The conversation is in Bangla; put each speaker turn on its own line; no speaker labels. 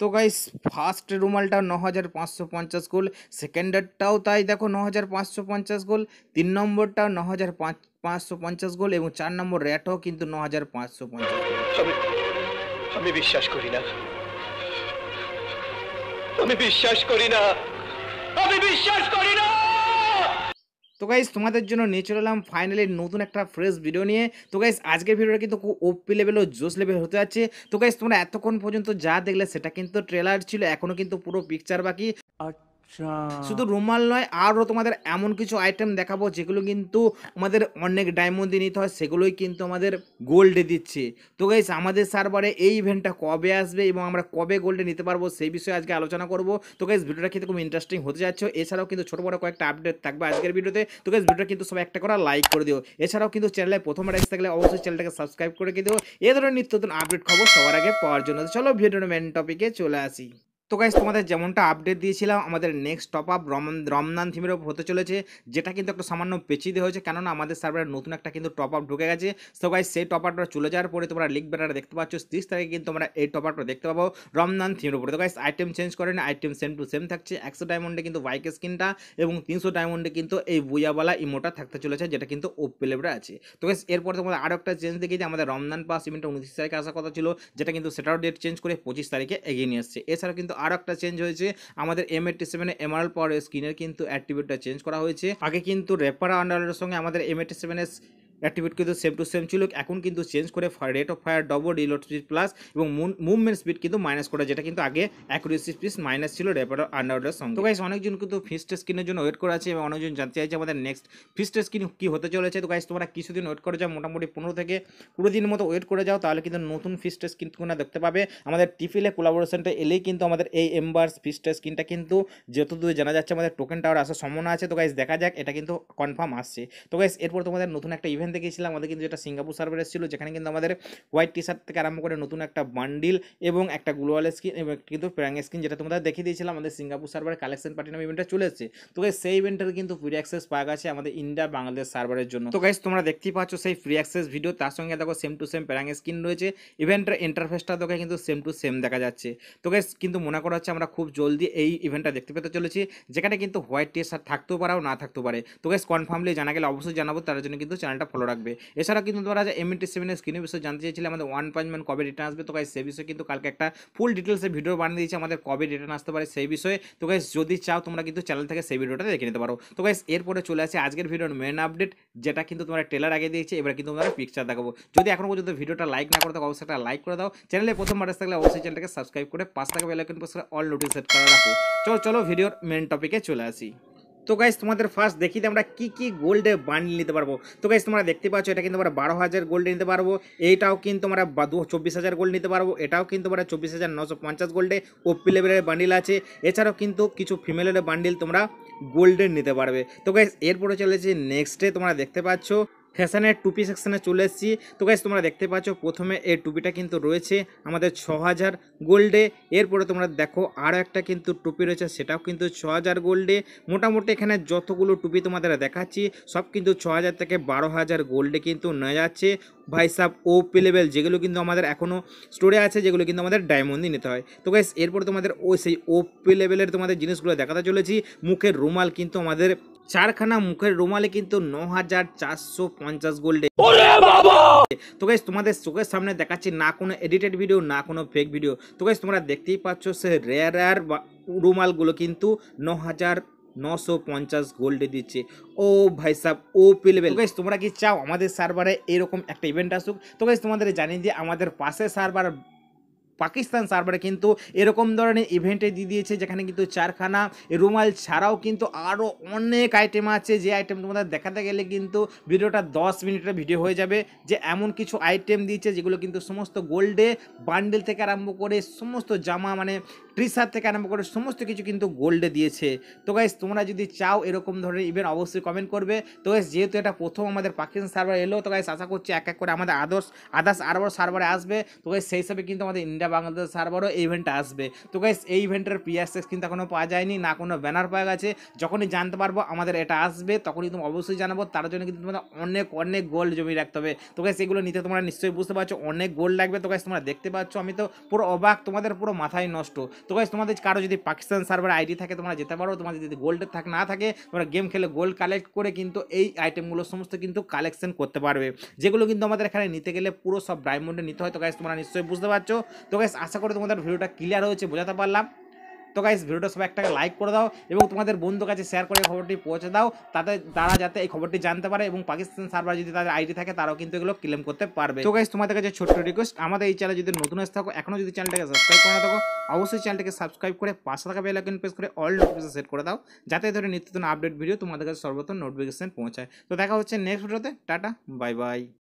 তো গাইস ফার্স্ট রুমালটা ন হাজার পাঁচশো পঞ্চাশ গোল সেকেন্ডারটাও তাই দেখো ন হাজার পাঁচশো পঞ্চাশ গোল তিন নম্বরটা ন হাজার পাঁচশো পঞ্চাশ গোল এবং চার নম্বর র্যাটও কিন্তু ন হাজার পাঁচশো পঞ্চাশ আমি বিশ্বাস করি না আমি বিশ্বাস করি না আমি বিশ্বাস করি না তো গাইজ তোমাদের জন্য নিয়ে চলে এলাম ফাইনালি নতুন একটা ফ্রেশ ভিডিও নিয়ে তো গাইজ আজকের ভিডিওটা কিন্তু খুব ওপি লেভেল ও জোস লেভেল হতে যাচ্ছে তো গাইজ তোমরা এতক্ষণ পর্যন্ত যা দেখলে সেটা কিন্তু ট্রেলার ছিল এখনও কিন্তু পুরো পিকচার বাকি আর আচ্ছা। শুধু রুমাল নয় আরও তোমাদের এমন কিছু আইটেম দেখাবো যেগুলো কিন্তু আমাদের অনেক ডায়মন্ড দিয়ে নিতে হয় সেগুলোই কিন্তু আমাদের গোল্ডে দিচ্ছে তো গাইস আমাদের সার্ভারে এই ইভেন্টটা কবে আসবে এবং আমরা কবে গোল্ডে নিতে পারবো সেই বিষয়ে আজকে আলোচনা করব তো গাইস ভিডিওটা কিন্তু খুব ইন্টারেস্টিং হতে যাচ্ছে এছাড়াও কিন্তু ছোটো বড় কয়েকটা আপডেট থাকবে আজকের ভিডিওতে তো গাইস ভিডিওটা কিন্তু সবাই একটা করে লাইক করে দিও এছাড়াও কিন্তু চ্যানেলে প্রথম রাইস থাকলে অবশ্যই চ্যানেলটাকে সাবস্ক্রাইব করে দিও এ ধরনের নিত্য নতুন আপডেট খবর সবার আগে পাওয়ার জন্য চলো ভিডিও মেন টপিকে চলে আসি তো গাইজ তোমাদের যেমনটা আপডেট দিয়েছিলাম আমাদের নেক্সট টপ আপ রমনান থিমের ওপর হতে চলেছে যেটা কিন্তু একটা সামান্য পেঁচিয়ে হয়েছে কেননা আমাদের সার্ভারে নতুন একটা কিন্তু টপ আপ ঢুকে গেছে তো গাইজ সেই টপ আপটা চলে যাওয়ার পরে তোমরা লিক ব্যাটার দেখতে পাচ্ছ তিরিশ তারিখে কিন্তু আমরা এই টপ আপটা দেখতে পাবো রমনান থিমের উপরে তো গাইজ আইটেম চেঞ্জ করেন আইটেম সেম টু সেম থাকছে একশো ডায়মন্ডে কিন্তু বাইকের স্কিনটা এবং তিনশো ডায়মন্ডে কিন্তু এই বুয়াওয়ালা ইমোটা থাকতে চলেছে যেটা কিন্তু ওপেলেবটা আছে তো গাইজ এরপর তোমাদের আরও একটা চেঞ্জ দেখি যে আমাদের রমনান পাস ইভেন্টটা উনত্রিশ তারিখে আসার কথা ছিল যেটা কিন্তু সেটাও ডেট চেঞ্জ করে পঁচিশ তারিখে এগিয়ে নিয়ে আসছে এছাড়াও কিন্তু আর একটা চেঞ্জ হয়েছে আমাদের এম এইটটি সেভেনে এমআরএল পাওয়ার স্ক্রিনের কিন্তু অ্যাক্টিভিটিটা চেঞ্জ করা হয়েছে আগে কিন্তু রেপার আন্ডারের সঙ্গে আমাদের এম এইটটি সেভেনের অ্যাক্টিভেট কিন্তু সেম টু সেম ছিল এখন কিন্তু চেঞ্জ করে rate of fire double reload speed plus এবং মুভমেন্ট স্পিড কিন্তু মাইনাস করা যেটা কিন্তু আগে অ্যাকুরেসি স্পিড মাইনাস ছিল রেপার আন্ডারওয়ার্ডের সঙ্গে তো গাইস অনেকজন কিন্তু ফিস্ট স্ক্রিনের জন্য ওয়েট করা আছে এবং অনেকজন জানতে চাইছে আমাদের নেক্সট ফিস্ট স্ক্রিন কী হতে চলেছে তো গাইস তোমরা কিছুদিন ওয়েট করে যাও মোটামুটি পনেরো থেকে কুড়ি দিনের মতো ওয়েট করে যাও তাহলে কিন্তু নতুন ফিস্ট কিন্তু না দেখতে পাবে আমাদের টিফিলে কোলাবোরেশনটা এলেই কিন্তু আমাদের এই এমবার্স ফিস্ট স্ক্রিনটা কিন্তু যতদূর জানা যাচ্ছে আমাদের টোকেন টাওয়ার আসার সম্ভাবনা আছে তো গাইস দেখা যাক এটা কিন্তু কনফার্ম আসছে তো গাইস এরপর তোমাদের নতুন একটা ইভেন্ট দেখেছিলাম আমাদের কিন্তু যেটা সিঙ্গাপুর সার্ভার এসেছিল যেখানে কিন্তু আমাদের হোয়াইট টি শার্ট থেকে আরম্ভ করে নতুন একটা বান্ডিল এবং একটা গ্লোয়াল স্কিন এবং কিন্তু প্যারাং স্কিন যেটা তোমাদের দেখিয়ে দিয়েছিলাম আমাদের সিঙ্গাপুর সার্ভারে কালেকশন পার্টি নামে ইভেন্টটা চলে এসেছে তো গাইজ সেই ইভেন্টের কিন্তু ফ্রি অ্যাক্সেস পাওয়া গেছে আমাদের ইন্ডিয়া বাংলাদেশ সার্ভারের জন্য তো গাইজ তোমরা দেখতেই পাচ্ছ সেই ফ্রি অ্যাক্সেস ভিডিও তার সঙ্গে দেখো সেম টু সেম প্যারাং স্কিন রয়েছে ইভেন্টের ইন্টারফেসটা তোকে কিন্তু সেম টু সেম দেখা যাচ্ছে তো গাইজ কিন্তু মনে করা হচ্ছে আমরা খুব জলদি এই ইভেন্টটা দেখতে পেতে চলেছি যেখানে কিন্তু হোয়াইট টি শার্ট থাকতেও পারাও না থাকতেও পারে তো গাইজ কনফার্মলি জানা গেলে অবশ্যই জানাবো তার জন্য কিন্তু চ্যানেলটা ফলো রাখবে এছাড়া কিন্তু তোমরা যে টি সেভেনের স্ক্রিনের বিষয়ে জানতে চাইছিলে আমাদের ওয়ান পাঞ্চ ম্যান কবে রিটার্ন আসবে তো কাজ সেই বিষয়ে কিন্তু কালকে একটা ফুল ডিটেলসে ভিডিও বানিয়ে দিয়েছি আমাদের কবে রিটার্ন আসতে পারে সেই বিষয়ে তো কাজ যদি চাও তোমরা কিন্তু চ্যানেল থেকে সেই ভিডিওটা দেখে নিতে পারো তো কাজ এরপরে চলে আসে আজকের ভিডিওর মেন আপডেট যেটা কিন্তু তোমরা ট্রেলার আগে দিয়েছি এবার কিন্তু তোমরা পিকচার দেখাবো যদি এখনো পর্যন্ত ভিডিওটা লাইক না করে অবশ্যই একটা লাইক করে দাও চ্যানেলে প্রথম বারে থাকলে অবশ্যই চ্যানেলটাকে সাবস্ক্রাইব করে পাঁচ টাকা বেলাইকন করে অল নোটিফিকেশন করে রাখো চলো চলো ভিডিওর মেন টপিকে চলে আসি তো গাইজ তোমাদের ফার্স্ট দেখিতে আমরা কী কী গোল্ডে বান্ডিল নিতে পারবো তো গাইজ তোমরা দেখতে পাচ্ছ এটা কিন্তু আমরা বারো হাজার গোল্ডে নিতে পারবো এইটাও কিন্তু আমরা দু চব্বিশ হাজার গোল্ড নিতে পারবো এটাও কিন্তু আমরা চব্বিশ হাজার নশো পঞ্চাশ গোল্ডে ওপি লেভেলের বান্ডিল আছে এছাড়াও কিন্তু কিছু ফিমেলের বান্ডিল তোমরা গোল্ডেন নিতে পারবে তো গাইজ এরপরে চলেছে নেক্সটে তোমরা দেখতে পাচ্ছ ফ্যাশনের টুপি সেকশানে চলে এসেছি তো গাইজ তোমরা দেখতে পাচ্ছ প্রথমে এই টুপিটা কিন্তু রয়েছে আমাদের ছ হাজার গোল্ডে এরপরে তোমরা দেখো আরও একটা কিন্তু টুপি রয়েছে সেটাও কিন্তু ছ হাজার গোল্ডে মোটামুটি এখানে যতগুলো টুপি তোমাদের দেখাচ্ছি সব কিন্তু ছ হাজার থেকে বারো হাজার গোল্ডে কিন্তু নেওয়া যাচ্ছে ভাই সাব ওপি লেভেল যেগুলো কিন্তু আমাদের এখনও স্টোরে আছে যেগুলো কিন্তু আমাদের ডায়মন্ডই নিতে হয় তো গাইস এরপরে তোমাদের ও সেই ওপি লেভেলের তোমাদের জিনিসগুলো দেখাতে চলেছি মুখের রুমাল কিন্তু আমাদের চারখানা মুখের রুমালে কিন্তু ন হাজার চারশো পঞ্চাশ গোল্ডে তো গাইস তোমাদের চোখের সামনে দেখাচ্ছি না কোনো এডিটেড ভিডিও না কোনো ফেক ভিডিও তো গাইস তোমরা দেখতেই পাচ্ছ সে রেয়ার রেয়ার রুমালগুলো কিন্তু ন হাজার নশো পঞ্চাশ গোল্ডে দিচ্ছে ও ভাই সাহ ও পি লেভেল গাইস তোমরা কি চাও আমাদের সার্ভারে এরকম একটা ইভেন্ট আসুক তো গাইস তোমাদের জানিয়ে দিয়ে আমাদের পাশে সার্ভার পাকিস্তান সার্ভারে কিন্তু এরকম ধরনের ইভেন্টে দিয়ে দিয়েছে যেখানে কিন্তু চারখানা রুমাল ছাড়াও কিন্তু আরও অনেক আইটেম আছে যে আইটেম তোমাদের দেখাতে গেলে কিন্তু ভিডিওটা দশ মিনিটের ভিডিও হয়ে যাবে যে এমন কিছু আইটেম দিয়েছে যেগুলো কিন্তু সমস্ত গোল্ডে বান্ডেল থেকে আরম্ভ করে সমস্ত জামা মানে ট্রিসার থেকে আরম্ভ করে সমস্ত কিছু কিন্তু গোল্ডে দিয়েছে তো গাইজ তোমরা যদি চাও এরকম ধরনের ইভেন্ট অবশ্যই কমেন্ট করবে তো গাইজ যেহেতু এটা প্রথম আমাদের পাকিস্তান সার্ভার এলো তো গাইজ আশা করছি এক এক করে আমাদের আদার্স আদার্স আরও সার্ভারে আসবে তো গাইস সেই হিসাবে কিন্তু আমাদের ইন্ডিয়া বাংলাদেশ সার্ভারও এই ইভেন্টটা আসবে তো গাইস এই ইভেন্টের পিএসএস কিন্তু এখনও পাওয়া যায়নি না কোনো ব্যানার পাওয়া গেছে যখনই জানতে পারবো আমাদের এটা আসবে তখনই তুমি অবশ্যই জানাবো তার জন্য কিন্তু তোমাদের অনেক অনেক গোল্ড জমি রাখতে হবে তো গাইস এগুলো নিতে তোমরা নিশ্চয়ই বুঝতে পারছো অনেক গোল্ড লাগবে তো গাইজ তোমরা দেখতে পাচ্ছ আমি তো পুরো অবাক তোমাদের পুরো মাথায় নষ্ট তো গাইজ তোমাদের কারো যদি পাকিস্তান সার্ভার আইডি থাকে তোমরা যেতে পারো তোমাদের যদি গোল্ডের থাক না থাকে তোমরা গেম খেলে গোল্ড কালেক্ট করে কিন্তু এই আইটেমগুলো সমস্ত কিন্তু কালেকশন করতে পারবে যেগুলো কিন্তু আমাদের এখানে নিতে গেলে পুরো সব ডায়মন্ডে নিতে হয় তো গাইজ তোমরা নিশ্চয়ই বুঝতে পারছো তো গাইজ আশা করি তোমাদের ভিডিওটা ক্লিয়ার হয়েছে বোঝাতে পারলাম তো গাইস ভিডিওটা সবাই একটা লাইক করে দাও এবং তোমাদের বন্ধুর কাছে শেয়ার করে খবরটি পৌঁছে দাও তাতে তারা যাতে এই খবরটি জানতে পারে এবং পাকিস্তান সার্ভার যদি তাদের আইডি থাকে তারাও কিন্তু এগুলো ক্লেম করতে পারবে তো গাইস তোমাদের কাছে ছোট্ট রিকোয়েস্ট আমাদের এই চ্যানেল যদি নতুন এসে থাকো এখনও যদি চ্যানেলটাকে সাবস্ক্রাইব করে থাকো অবশ্যই চ্যানেলটাকে সাবস্ক্রাইব করে পাশে থাকা বেল আইকন প্রেস করে অল নোটিফিকেশন সেট করে দাও যাতে ধরে নিত্যতন আপডেট ভিডিও তোমাদের কাছে সর্বপ্রথম নোটিফিকেশন পৌঁছায় তো দেখা হচ্ছে নেক্সট ভিডিওতে টাটা বাই বাই